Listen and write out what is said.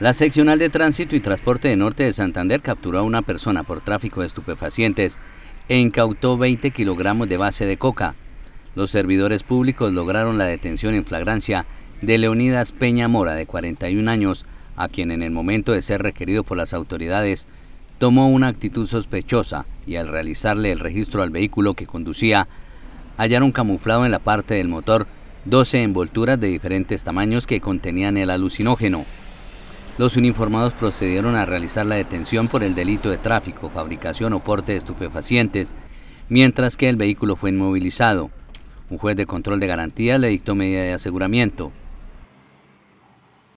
La seccional de tránsito y transporte de norte de Santander capturó a una persona por tráfico de estupefacientes e incautó 20 kilogramos de base de coca. Los servidores públicos lograron la detención en flagrancia de Leonidas Peña Mora, de 41 años, a quien en el momento de ser requerido por las autoridades tomó una actitud sospechosa y al realizarle el registro al vehículo que conducía, hallaron camuflado en la parte del motor 12 envolturas de diferentes tamaños que contenían el alucinógeno. Los uniformados procedieron a realizar la detención por el delito de tráfico, fabricación o porte de estupefacientes, mientras que el vehículo fue inmovilizado. Un juez de control de garantía le dictó medida de aseguramiento.